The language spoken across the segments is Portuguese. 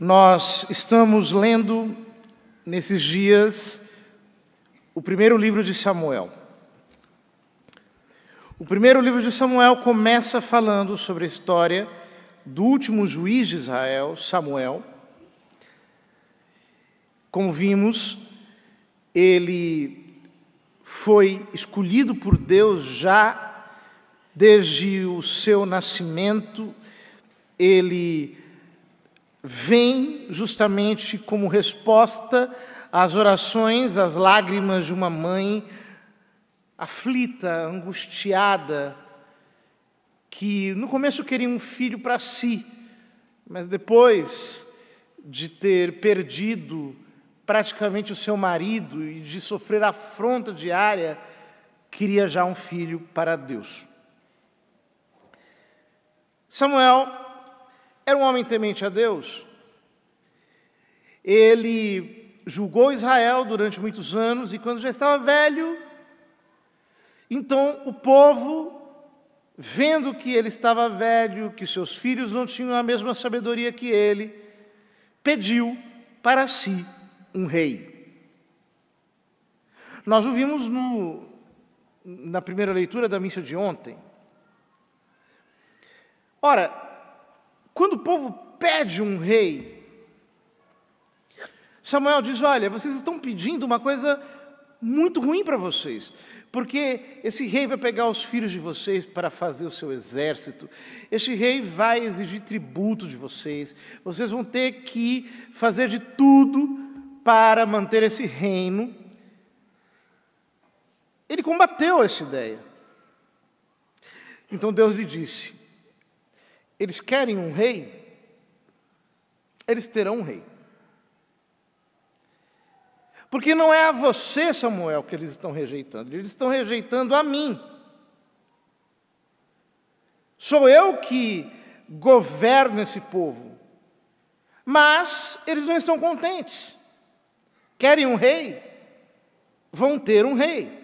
Nós estamos lendo nesses dias o primeiro livro de Samuel. O primeiro livro de Samuel começa falando sobre a história do último juiz de Israel, Samuel. Como vimos, ele foi escolhido por Deus já desde o seu nascimento, ele vem justamente como resposta às orações, às lágrimas de uma mãe aflita, angustiada, que no começo queria um filho para si, mas depois de ter perdido praticamente o seu marido e de sofrer afronta diária, queria já um filho para Deus. Samuel era um homem temente a Deus, ele julgou Israel durante muitos anos e, quando já estava velho, então o povo, vendo que ele estava velho, que seus filhos não tinham a mesma sabedoria que ele, pediu para si um rei. Nós o vimos no, na primeira leitura da missa de ontem. Ora, quando o povo pede um rei, Samuel diz: Olha, vocês estão pedindo uma coisa muito ruim para vocês, porque esse rei vai pegar os filhos de vocês para fazer o seu exército, este rei vai exigir tributo de vocês, vocês vão ter que fazer de tudo para manter esse reino. Ele combateu essa ideia. Então Deus lhe disse: Eles querem um rei, eles terão um rei. Porque não é a você, Samuel, que eles estão rejeitando, eles estão rejeitando a mim. Sou eu que governo esse povo. Mas eles não estão contentes. Querem um rei? Vão ter um rei.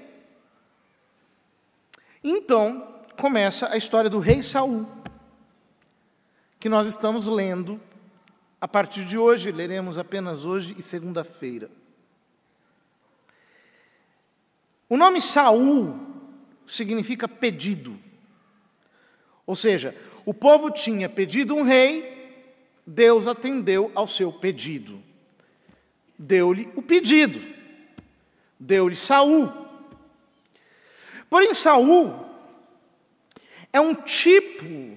Então, começa a história do rei Saul, que nós estamos lendo a partir de hoje, leremos apenas hoje e segunda-feira. O nome Saul significa pedido. Ou seja, o povo tinha pedido um rei, Deus atendeu ao seu pedido. Deu-lhe o pedido. Deu-lhe Saul. Porém, Saul é um tipo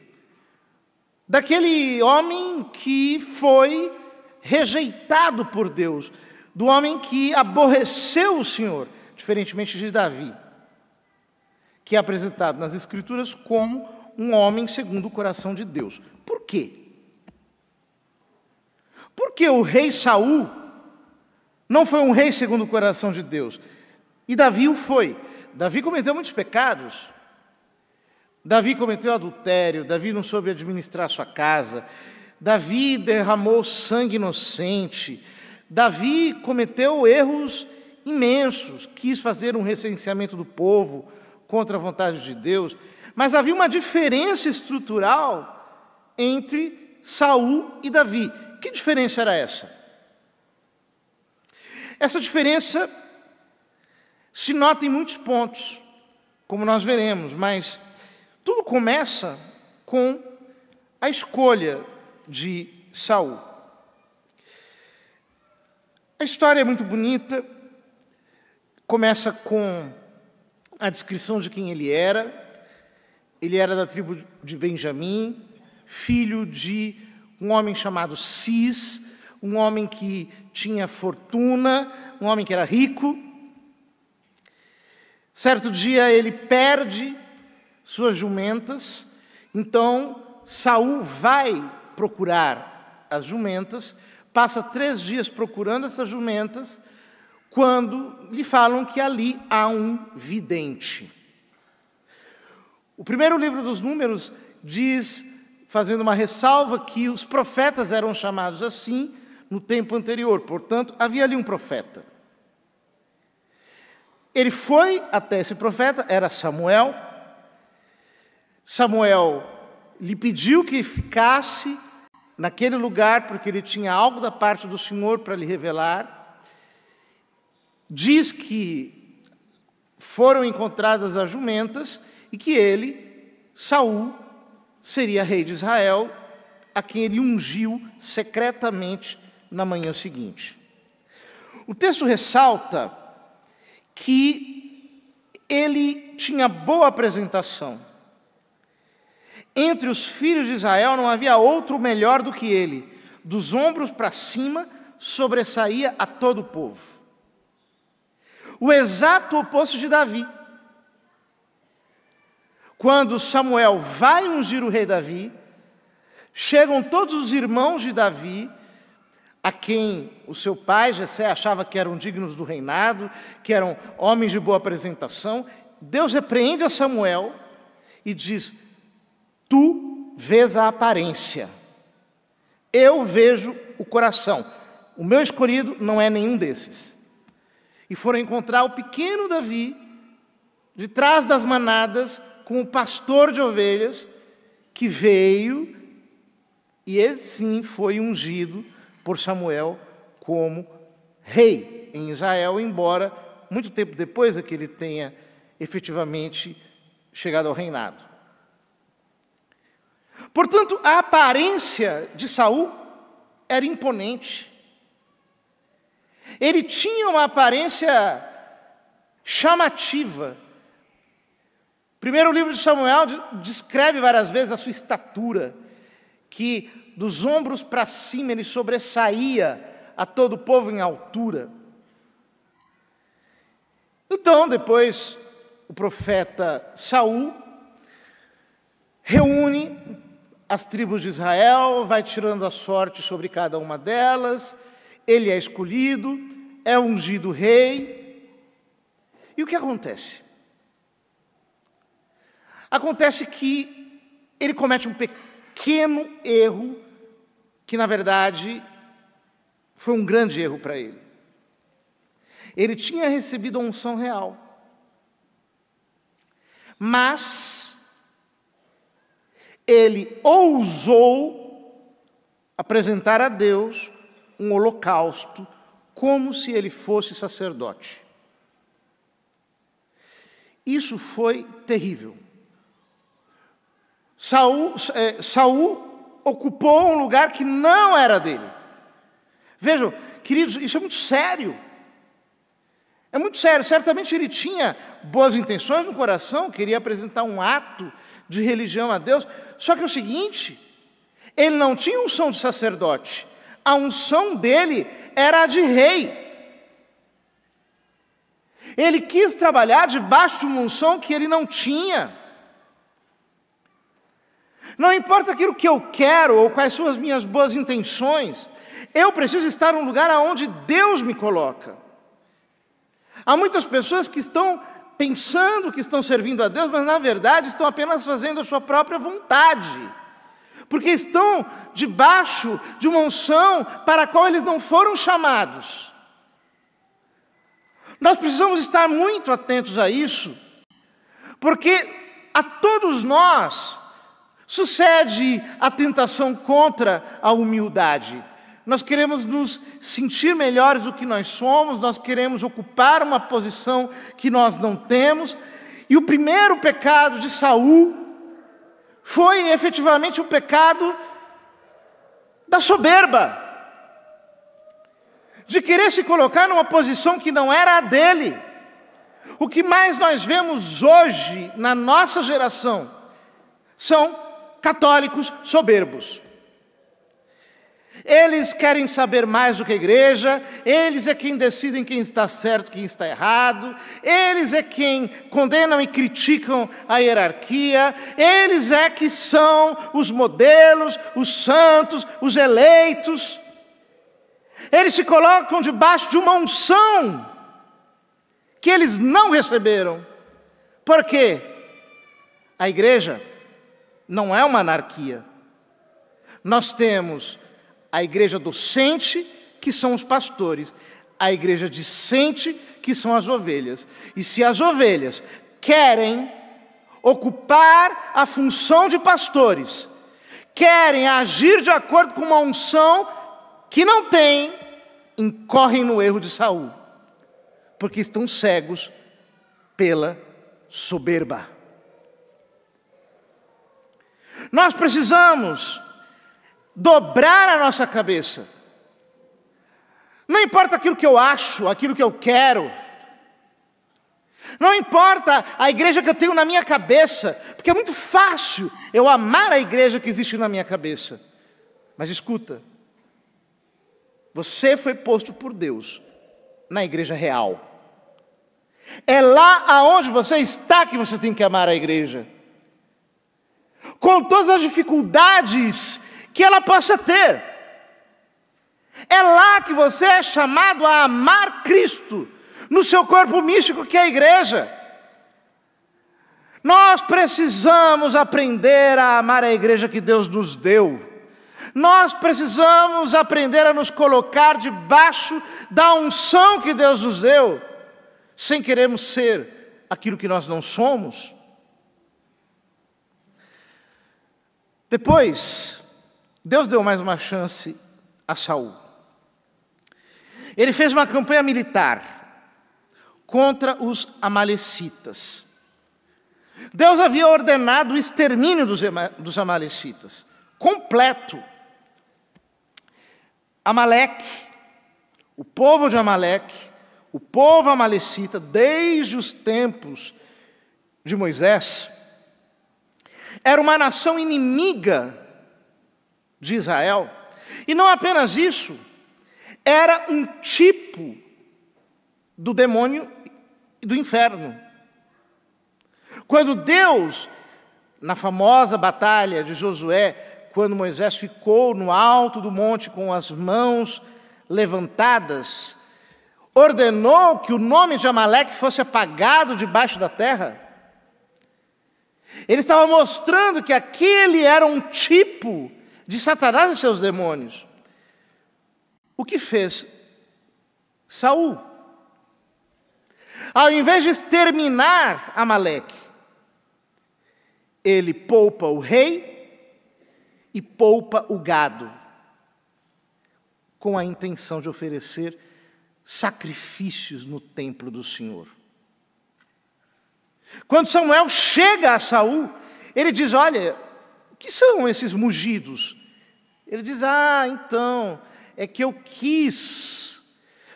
daquele homem que foi rejeitado por Deus, do homem que aborreceu o Senhor diferentemente de Davi, que é apresentado nas Escrituras como um homem segundo o coração de Deus. Por quê? Porque o rei Saul não foi um rei segundo o coração de Deus. E Davi o foi. Davi cometeu muitos pecados. Davi cometeu adultério, Davi não soube administrar sua casa. Davi derramou sangue inocente. Davi cometeu erros imensos, quis fazer um recenseamento do povo contra a vontade de Deus, mas havia uma diferença estrutural entre Saul e Davi. Que diferença era essa? Essa diferença se nota em muitos pontos, como nós veremos, mas tudo começa com a escolha de Saul. A história é muito bonita, Começa com a descrição de quem ele era. Ele era da tribo de Benjamim, filho de um homem chamado Cis, um homem que tinha fortuna, um homem que era rico. Certo dia ele perde suas jumentas, então Saul vai procurar as jumentas, passa três dias procurando essas jumentas, quando lhe falam que ali há um vidente. O primeiro livro dos Números diz, fazendo uma ressalva, que os profetas eram chamados assim no tempo anterior, portanto, havia ali um profeta. Ele foi até esse profeta, era Samuel. Samuel lhe pediu que ficasse naquele lugar, porque ele tinha algo da parte do Senhor para lhe revelar diz que foram encontradas as jumentas e que ele, Saul, seria rei de Israel, a quem ele ungiu secretamente na manhã seguinte. O texto ressalta que ele tinha boa apresentação. Entre os filhos de Israel não havia outro melhor do que ele. Dos ombros para cima sobressaía a todo o povo o exato oposto de Davi. Quando Samuel vai ungir o rei Davi, chegam todos os irmãos de Davi, a quem o seu pai Jessé achava que eram dignos do reinado, que eram homens de boa apresentação. Deus repreende a Samuel e diz: Tu vês a aparência, eu vejo o coração. O meu escolhido não é nenhum desses e foram encontrar o pequeno Davi, de trás das manadas, com o pastor de ovelhas, que veio e esse sim foi ungido por Samuel como rei em Israel, embora muito tempo depois é que ele tenha efetivamente chegado ao reinado. Portanto, a aparência de Saul era imponente. Ele tinha uma aparência chamativa. O primeiro livro de Samuel descreve várias vezes a sua estatura, que dos ombros para cima ele sobressaía a todo o povo em altura. Então, depois, o profeta Saul reúne as tribos de Israel, vai tirando a sorte sobre cada uma delas, ele é escolhido, é ungido rei. E o que acontece? Acontece que ele comete um pequeno erro, que na verdade foi um grande erro para ele. Ele tinha recebido a unção real, mas ele ousou apresentar a Deus um holocausto como se ele fosse sacerdote. Isso foi terrível. Saul, é, Saul ocupou um lugar que não era dele. Vejam, queridos, isso é muito sério. É muito sério. Certamente ele tinha boas intenções no coração, queria apresentar um ato de religião a Deus. Só que é o seguinte, ele não tinha som de sacerdote, a unção dele era a de rei. Ele quis trabalhar debaixo de uma unção que ele não tinha. Não importa aquilo que eu quero ou quais são as minhas boas intenções, eu preciso estar num lugar aonde Deus me coloca. Há muitas pessoas que estão pensando que estão servindo a Deus, mas na verdade estão apenas fazendo a sua própria vontade porque estão debaixo de uma unção para a qual eles não foram chamados. Nós precisamos estar muito atentos a isso, porque a todos nós sucede a tentação contra a humildade. Nós queremos nos sentir melhores do que nós somos, nós queremos ocupar uma posição que nós não temos. E o primeiro pecado de Saul foi efetivamente o pecado da soberba, de querer se colocar numa posição que não era a dele. O que mais nós vemos hoje na nossa geração são católicos soberbos. Eles querem saber mais do que a igreja, eles é quem decidem quem está certo, quem está errado, eles é quem condenam e criticam a hierarquia, eles é que são os modelos, os santos, os eleitos. Eles se colocam debaixo de uma unção que eles não receberam. Por quê? A igreja não é uma anarquia. Nós temos a igreja docente, que são os pastores. A igreja discente, que são as ovelhas. E se as ovelhas querem ocupar a função de pastores, querem agir de acordo com uma unção que não têm, incorrem no erro de Saul, porque estão cegos pela soberba. Nós precisamos dobrar a nossa cabeça. Não importa aquilo que eu acho, aquilo que eu quero. Não importa a igreja que eu tenho na minha cabeça, porque é muito fácil eu amar a igreja que existe na minha cabeça. Mas escuta, você foi posto por Deus na igreja real. É lá aonde você está que você tem que amar a igreja. Com todas as dificuldades que ela possa ter. É lá que você é chamado a amar Cristo, no seu corpo místico que é a igreja. Nós precisamos aprender a amar a igreja que Deus nos deu. Nós precisamos aprender a nos colocar debaixo da unção que Deus nos deu, sem querermos ser aquilo que nós não somos. Depois, Deus deu mais uma chance a Saul. Ele fez uma campanha militar contra os amalecitas. Deus havia ordenado o extermínio dos amalecitas, completo. Amaleque, o povo de Amaleque, o povo amalecita, desde os tempos de Moisés, era uma nação inimiga de Israel. E não apenas isso, era um tipo do demônio e do inferno. Quando Deus, na famosa batalha de Josué, quando Moisés ficou no alto do monte com as mãos levantadas, ordenou que o nome de Amaleque fosse apagado debaixo da terra. Ele estava mostrando que aquele era um tipo de Satanás e seus demônios. O que fez Saul? Ao invés de exterminar Amaleque, ele poupa o rei e poupa o gado, com a intenção de oferecer sacrifícios no templo do Senhor. Quando Samuel chega a Saul, ele diz: Olha, o que são esses mugidos? Ele diz: Ah, então, é que eu quis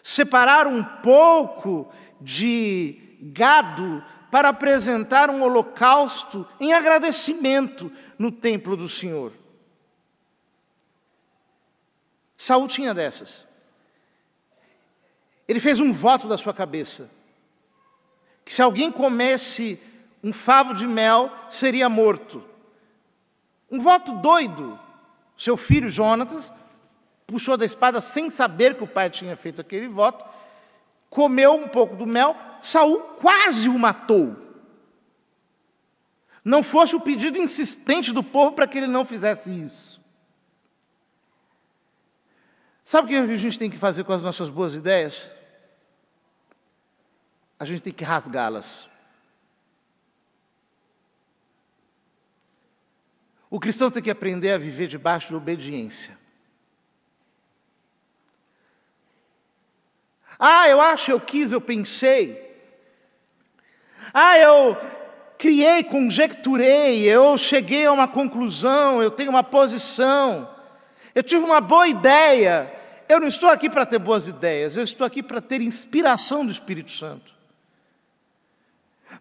separar um pouco de gado para apresentar um holocausto em agradecimento no templo do Senhor. Saul tinha dessas. Ele fez um voto da sua cabeça que se alguém comesse um favo de mel, seria morto. Um voto doido, seu filho Jonatas puxou da espada sem saber que o pai tinha feito aquele voto, comeu um pouco do mel, Saul quase o matou. Não fosse o pedido insistente do povo para que ele não fizesse isso. Sabe o que a gente tem que fazer com as nossas boas ideias? A gente tem que rasgá-las. O cristão tem que aprender a viver debaixo de obediência. Ah, eu acho, eu quis, eu pensei. Ah, eu criei, conjecturei, eu cheguei a uma conclusão, eu tenho uma posição. Eu tive uma boa ideia. Eu não estou aqui para ter boas ideias, eu estou aqui para ter inspiração do Espírito Santo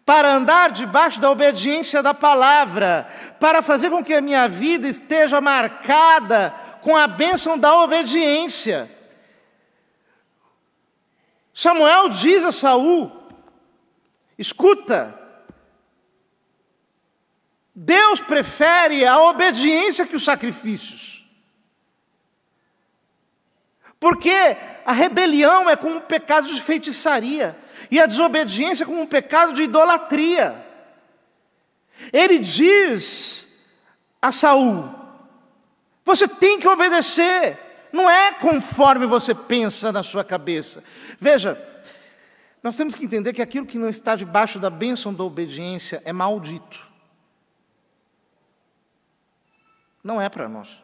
para andar debaixo da obediência da palavra, para fazer com que a minha vida esteja marcada com a bênção da obediência. Samuel diz a Saul: escuta, Deus prefere a obediência que os sacrifícios. Porque a rebelião é como um pecado de feitiçaria e a desobediência como um pecado de idolatria. Ele diz a Saul: você tem que obedecer, não é conforme você pensa na sua cabeça. Veja, nós temos que entender que aquilo que não está debaixo da bênção da obediência é maldito. Não é para nós.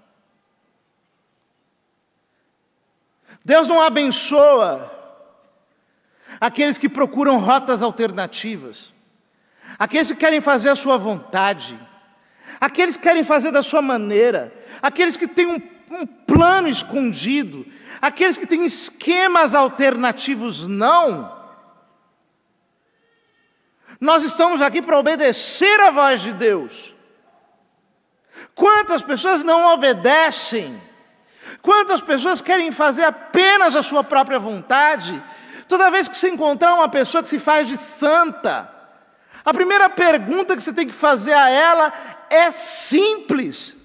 Deus não abençoa aqueles que procuram rotas alternativas, aqueles que querem fazer a sua vontade, aqueles que querem fazer da sua maneira, aqueles que têm um, um plano escondido, aqueles que têm esquemas alternativos, não. Nós estamos aqui para obedecer à voz de Deus. Quantas pessoas não obedecem? Quantas pessoas querem fazer apenas a sua própria vontade Toda vez que você encontrar uma pessoa que se faz de santa, a primeira pergunta que você tem que fazer a ela é simples: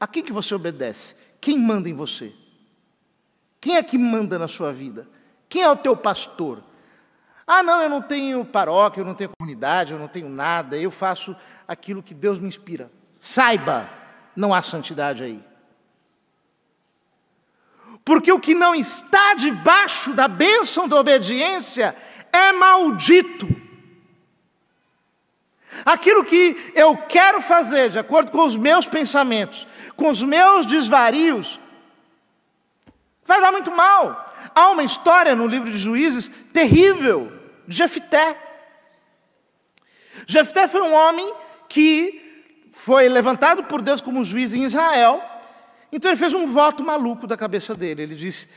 a quem que você obedece? Quem manda em você? Quem é que manda na sua vida? Quem é o teu pastor? Ah, não, eu não tenho paróquia, eu não tenho comunidade, eu não tenho nada, eu faço aquilo que Deus me inspira. Saiba, não há santidade aí. Porque o que não está debaixo da bênção da obediência é maldito. Aquilo que eu quero fazer, de acordo com os meus pensamentos, com os meus desvarios, vai dar muito mal. Há uma história no livro de Juízes terrível de Jefté. Jefté foi um homem que foi levantado por Deus como juiz em Israel então ele fez um voto maluco da cabeça dele. Ele disse: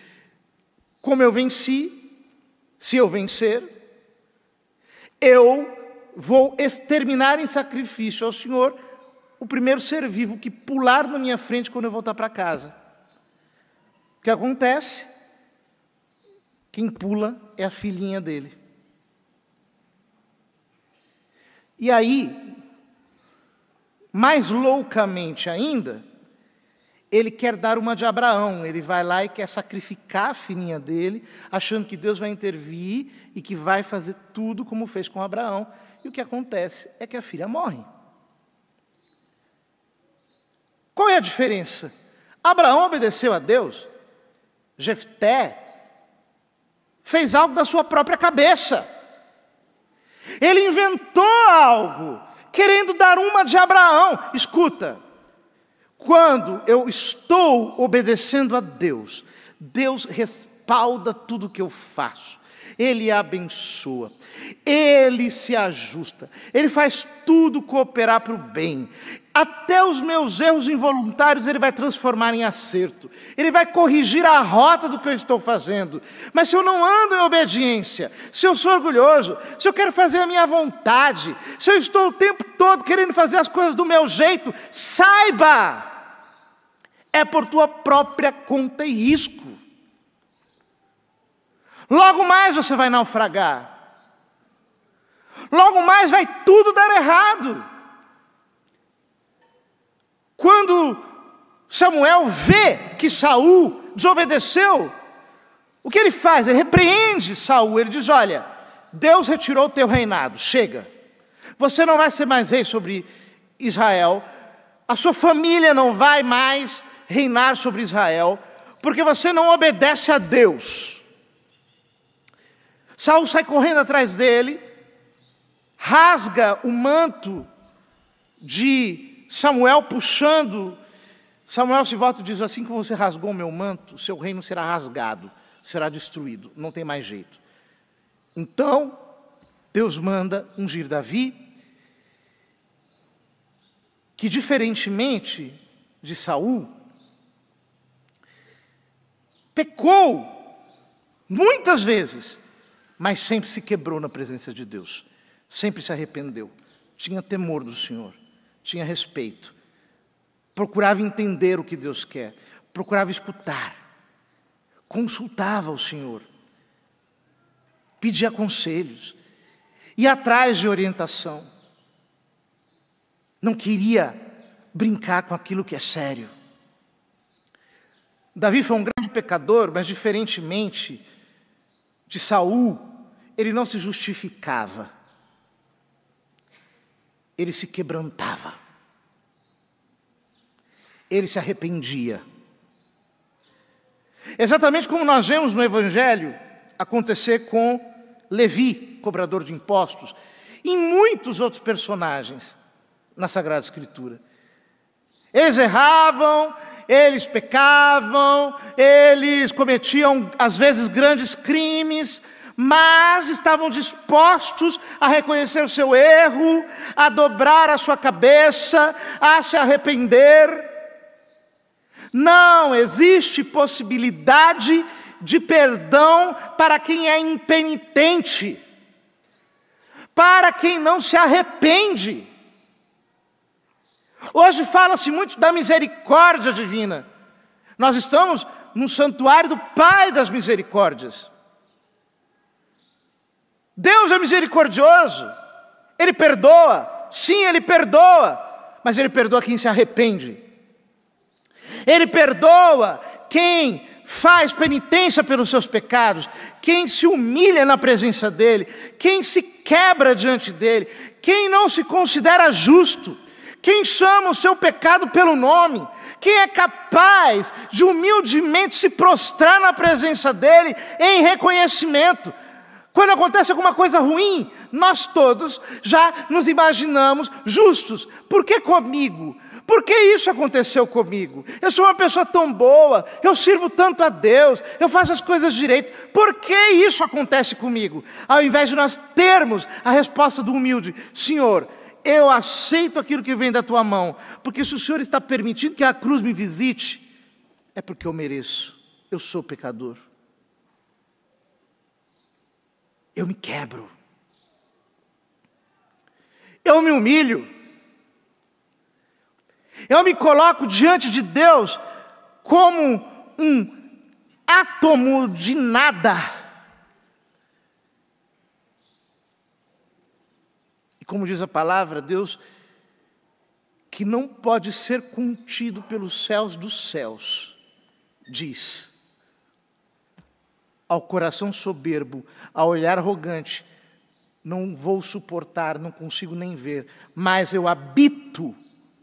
Como eu venci, se eu vencer, eu vou exterminar em sacrifício ao Senhor o primeiro ser vivo que pular na minha frente quando eu voltar para casa. O que acontece? Quem pula é a filhinha dele. E aí, mais loucamente ainda, ele quer dar uma de Abraão, ele vai lá e quer sacrificar a filhinha dele, achando que Deus vai intervir e que vai fazer tudo como fez com Abraão. E o que acontece é que a filha morre. Qual é a diferença? Abraão obedeceu a Deus, Jefté fez algo da sua própria cabeça, ele inventou algo, querendo dar uma de Abraão. Escuta, quando eu estou obedecendo a Deus, Deus respalda tudo que eu faço. Ele abençoa, Ele se ajusta, Ele faz tudo cooperar para o bem. Até os meus erros involuntários Ele vai transformar em acerto, Ele vai corrigir a rota do que eu estou fazendo. Mas se eu não ando em obediência, se eu sou orgulhoso, se eu quero fazer a minha vontade, se eu estou o tempo todo querendo fazer as coisas do meu jeito, saiba! É por tua própria conta e risco. Logo mais você vai naufragar. Logo mais vai tudo dar errado. Quando Samuel vê que Saul desobedeceu, o que ele faz? Ele repreende Saul, ele diz: "Olha, Deus retirou o teu reinado, chega. Você não vai ser mais rei sobre Israel. A sua família não vai mais reinar sobre Israel, porque você não obedece a Deus." Saul sai correndo atrás dele, rasga o manto de Samuel, puxando. Samuel se volta e diz: Assim como você rasgou o meu manto, o seu reino será rasgado, será destruído, não tem mais jeito. Então, Deus manda ungir Davi, que diferentemente de Saul, pecou muitas vezes mas sempre se quebrou na presença de Deus, sempre se arrependeu, tinha temor do Senhor, tinha respeito, procurava entender o que Deus quer, procurava escutar, consultava o Senhor, pedia conselhos, ia atrás de orientação, não queria brincar com aquilo que é sério. Davi foi um grande pecador, mas diferentemente de Saul, ele não se justificava. Ele se quebrantava. Ele se arrependia. Exatamente como nós vemos no evangelho acontecer com Levi, cobrador de impostos, e muitos outros personagens na Sagrada Escritura. Eles erravam, eles pecavam, eles cometiam às vezes grandes crimes, mas estavam dispostos a reconhecer o seu erro, a dobrar a sua cabeça, a se arrepender. Não existe possibilidade de perdão para quem é impenitente, para quem não se arrepende. Hoje fala-se muito da misericórdia divina. Nós estamos no santuário do Pai das misericórdias. Deus é misericordioso, Ele perdoa, sim, Ele perdoa, mas Ele perdoa quem se arrepende, Ele perdoa quem faz penitência pelos seus pecados, quem se humilha na presença dEle, quem se quebra diante dEle, quem não se considera justo. Quem chama o seu pecado pelo nome? Quem é capaz de humildemente se prostrar na presença dEle em reconhecimento? Quando acontece alguma coisa ruim, nós todos já nos imaginamos justos. Por que comigo? Por que isso aconteceu comigo? Eu sou uma pessoa tão boa, eu sirvo tanto a Deus, eu faço as coisas direito. Por que isso acontece comigo? Ao invés de nós termos a resposta do humilde: Senhor, eu aceito aquilo que vem da tua mão, porque se o Senhor está permitindo que a cruz me visite, é porque eu mereço, eu sou pecador. Eu me quebro, eu me humilho, eu me coloco diante de Deus como um átomo de nada como diz a palavra, Deus que não pode ser contido pelos céus dos céus, diz ao coração soberbo, ao olhar arrogante, não vou suportar, não consigo nem ver, mas eu habito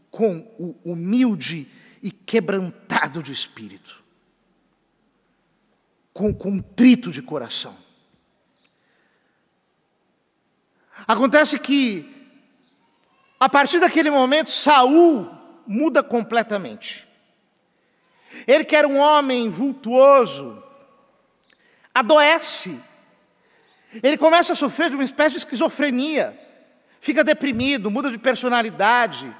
com o humilde e quebrantado de espírito, com contrito de coração. Acontece que a partir daquele momento Saul muda completamente. Ele que era um homem vultuoso, adoece. Ele começa a sofrer de uma espécie de esquizofrenia. Fica deprimido, muda de personalidade.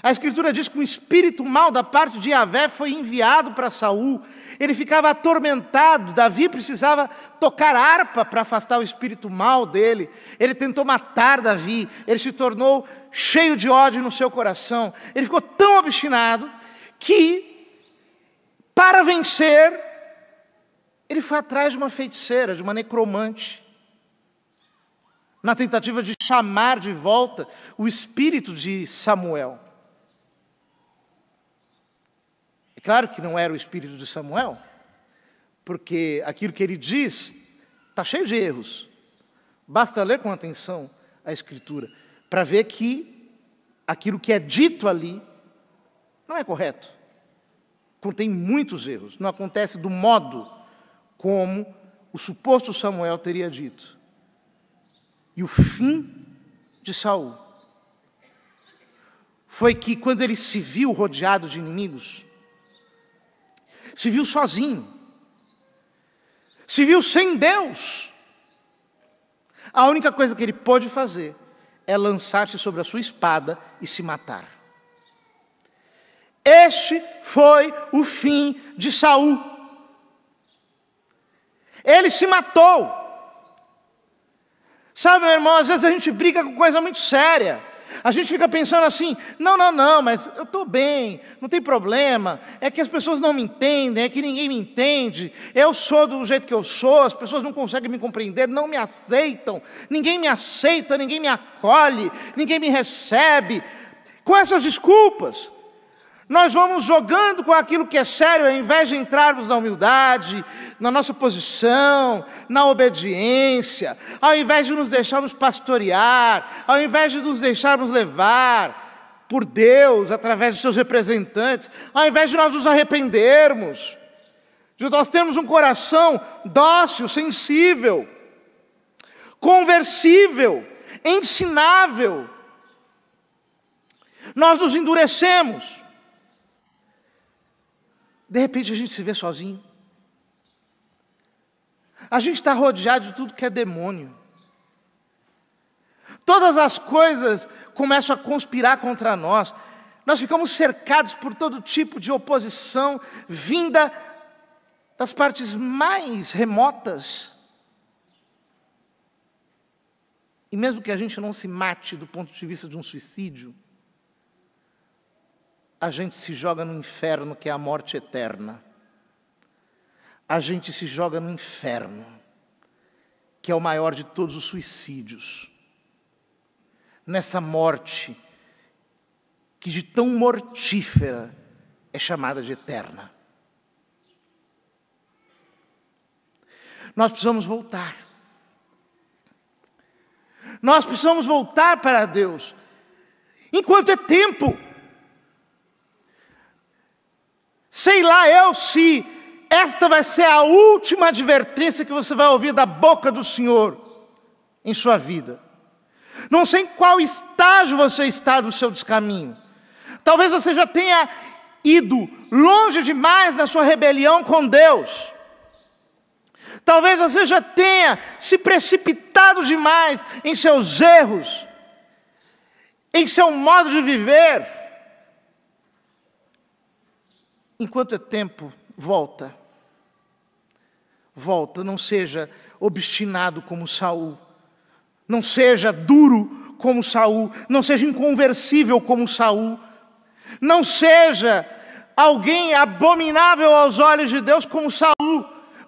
A escritura diz que um espírito mal da parte de Yahvé foi enviado para Saul. Ele ficava atormentado. Davi precisava tocar harpa para afastar o espírito mal dele. Ele tentou matar Davi. Ele se tornou cheio de ódio no seu coração. Ele ficou tão obstinado que para vencer ele foi atrás de uma feiticeira, de uma necromante. Na tentativa de chamar de volta o espírito de Samuel. É claro que não era o espírito de Samuel, porque aquilo que ele diz está cheio de erros. Basta ler com atenção a Escritura para ver que aquilo que é dito ali não é correto. Contém muitos erros, não acontece do modo como o suposto Samuel teria dito. E o fim de Saul foi que quando ele se viu rodeado de inimigos, se viu sozinho, se viu sem Deus. A única coisa que ele pôde fazer é lançar-se sobre a sua espada e se matar. Este foi o fim de Saul. Ele se matou. Sabe, meu irmão, às vezes a gente briga com coisa muito séria. A gente fica pensando assim: não, não, não, mas eu estou bem, não tem problema. É que as pessoas não me entendem, é que ninguém me entende. Eu sou do jeito que eu sou, as pessoas não conseguem me compreender, não me aceitam. Ninguém me aceita, ninguém me acolhe, ninguém me recebe. Com essas desculpas, nós vamos jogando com aquilo que é sério, ao invés de entrarmos na humildade, na nossa posição, na obediência, ao invés de nos deixarmos pastorear, ao invés de nos deixarmos levar por Deus através dos seus representantes, ao invés de nós nos arrependermos, de nós termos um coração dócil, sensível, conversível, ensinável, nós nos endurecemos. De repente a gente se vê sozinho. A gente está rodeado de tudo que é demônio. Todas as coisas começam a conspirar contra nós. Nós ficamos cercados por todo tipo de oposição vinda das partes mais remotas. E mesmo que a gente não se mate do ponto de vista de um suicídio, a gente se joga no inferno que é a morte eterna. A gente se joga no inferno, que é o maior de todos os suicídios. Nessa morte, que de tão mortífera é chamada de eterna. Nós precisamos voltar. Nós precisamos voltar para Deus. Enquanto é tempo, Sei lá eu se esta vai ser a última advertência que você vai ouvir da boca do Senhor em sua vida. Não sei em qual estágio você está do seu descaminho. Talvez você já tenha ido longe demais na sua rebelião com Deus. Talvez você já tenha se precipitado demais em seus erros, em seu modo de viver. Enquanto é tempo, volta. Volta, não seja obstinado como Saul. Não seja duro como Saul, não seja inconversível como Saul. Não seja alguém abominável aos olhos de Deus como Saul,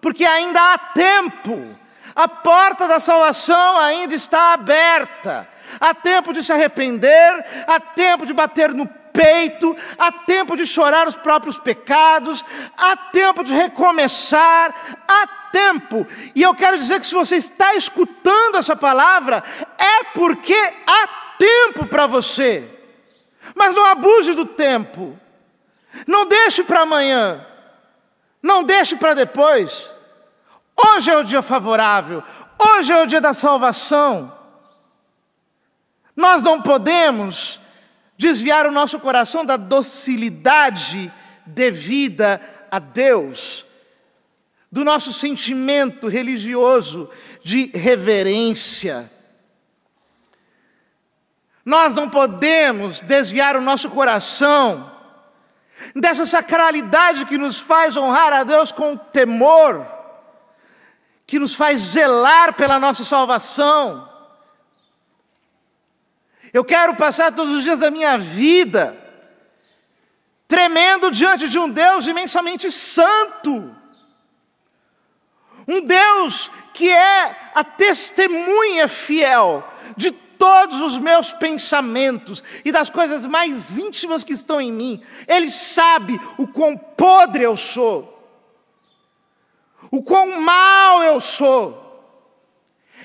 porque ainda há tempo. A porta da salvação ainda está aberta. Há tempo de se arrepender, há tempo de bater no peito, há tempo de chorar os próprios pecados, há tempo de recomeçar, há tempo. E eu quero dizer que se você está escutando essa palavra, é porque há tempo para você. Mas não abuse do tempo. Não deixe para amanhã. Não deixe para depois. Hoje é o dia favorável. Hoje é o dia da salvação. Nós não podemos desviar o nosso coração da docilidade devida a Deus, do nosso sentimento religioso de reverência. Nós não podemos desviar o nosso coração dessa sacralidade que nos faz honrar a Deus com temor, que nos faz zelar pela nossa salvação eu quero passar todos os dias da minha vida tremendo diante de um Deus imensamente santo. Um Deus que é a testemunha fiel de todos os meus pensamentos e das coisas mais íntimas que estão em mim. Ele sabe o quão podre eu sou, o quão mal eu sou.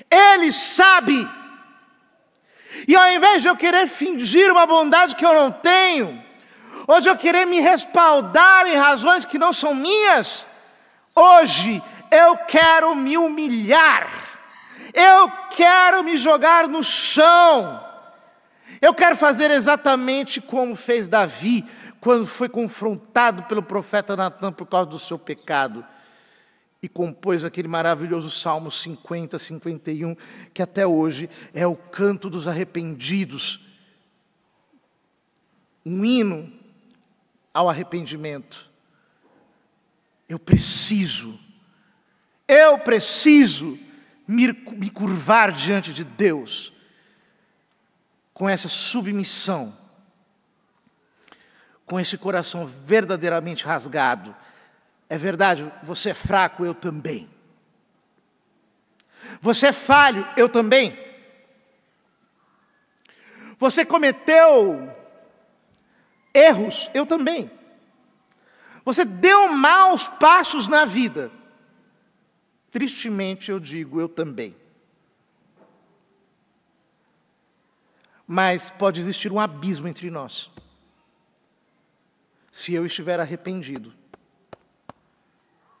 Ele sabe e ao invés de eu querer fingir uma bondade que eu não tenho, hoje eu querer me respaldar em razões que não são minhas, hoje eu quero me humilhar, eu quero me jogar no chão, eu quero fazer exatamente como fez Davi quando foi confrontado pelo profeta Natan por causa do seu pecado e compôs aquele maravilhoso Salmo 50, 51, que até hoje é o canto dos arrependidos, um hino ao arrependimento. Eu preciso, eu preciso me curvar diante de Deus com essa submissão, com esse coração verdadeiramente rasgado é verdade, você é fraco, eu também. Você é falho, eu também. Você cometeu erros, eu também. Você deu maus passos na vida. Tristemente eu digo, eu também. Mas pode existir um abismo entre nós. Se eu estiver arrependido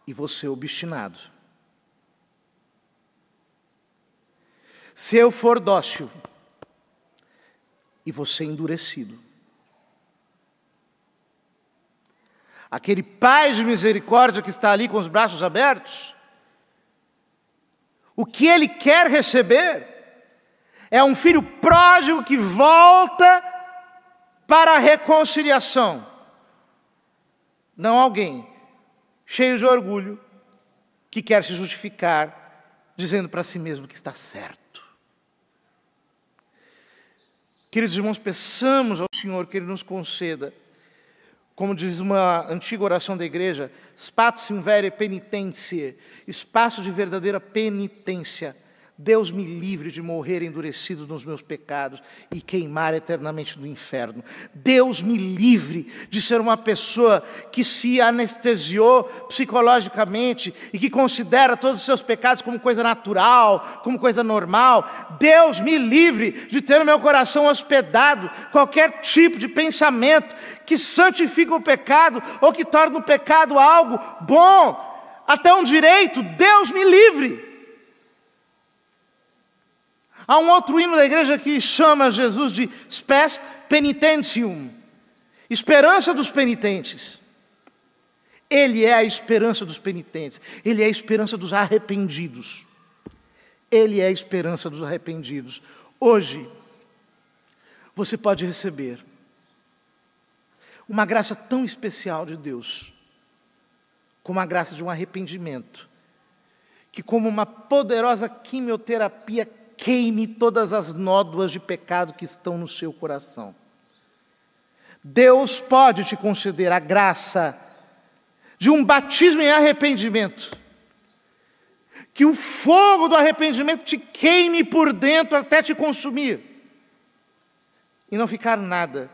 e você obstinado. Se eu for dócil e você endurecido. Aquele Pai de misericórdia que está ali com os braços abertos, o que ele quer receber é um filho pródigo que volta para a reconciliação, não alguém cheio de orgulho, que quer se justificar, dizendo para si mesmo que está certo. Queridos irmãos, peçamos ao Senhor que Ele nos conceda, como diz uma antiga oração da igreja, spatium vere penitentiae, espaço de verdadeira penitência, Deus me livre de morrer endurecido nos meus pecados e queimar eternamente no inferno. Deus me livre de ser uma pessoa que se anestesiou psicologicamente e que considera todos os seus pecados como coisa natural, como coisa normal. Deus me livre de ter no meu coração hospedado qualquer tipo de pensamento que santifica o pecado ou que torna o pecado algo bom, até um direito. Deus me livre. Há um outro hino da igreja que chama Jesus de spes penitentium esperança dos penitentes. Ele é a esperança dos penitentes, ele é a esperança dos arrependidos. Ele é a esperança dos arrependidos. Hoje, você pode receber uma graça tão especial de Deus, como a graça de um arrependimento, que, como uma poderosa quimioterapia queime todas as nódoas de pecado que estão no seu coração. Deus pode te conceder a graça de um batismo em arrependimento. Que o fogo do arrependimento te queime por dentro até te consumir. E não ficar nada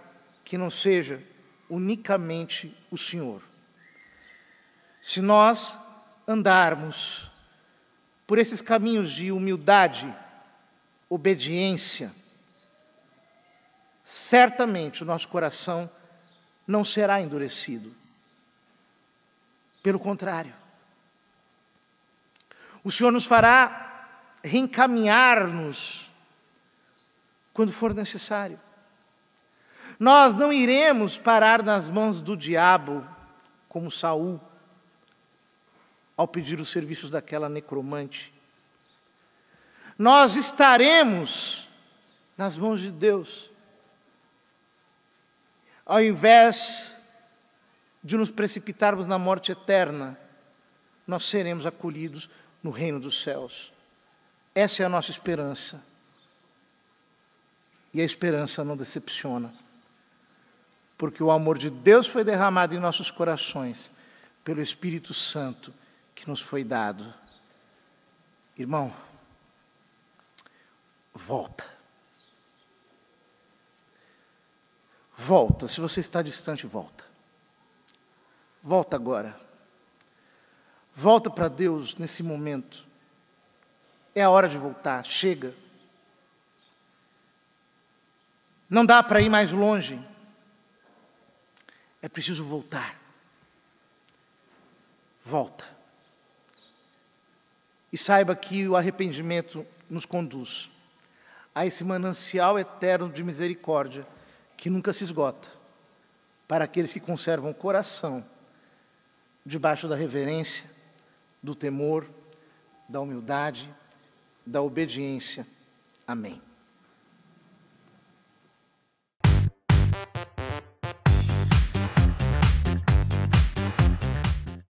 que não seja unicamente o Senhor. Se nós andarmos por esses caminhos de humildade, obediência, certamente o nosso coração não será endurecido. Pelo contrário, o Senhor nos fará reencaminhar-nos quando for necessário. Nós não iremos parar nas mãos do diabo, como Saul, ao pedir os serviços daquela necromante nós estaremos nas mãos de Deus, ao invés de nos precipitarmos na morte eterna, nós seremos acolhidos no reino dos céus. Essa é a nossa esperança. E a esperança não decepciona, porque o amor de Deus foi derramado em nossos corações pelo Espírito Santo que nos foi dado. Irmão, volta. Volta, se você está distante, volta. Volta agora. Volta para Deus nesse momento. É a hora de voltar, chega. Não dá para ir mais longe. É preciso voltar. Volta. E saiba que o arrependimento nos conduz a esse manancial eterno de misericórdia que nunca se esgota, para aqueles que conservam o coração debaixo da reverência, do temor, da humildade, da obediência. Amém.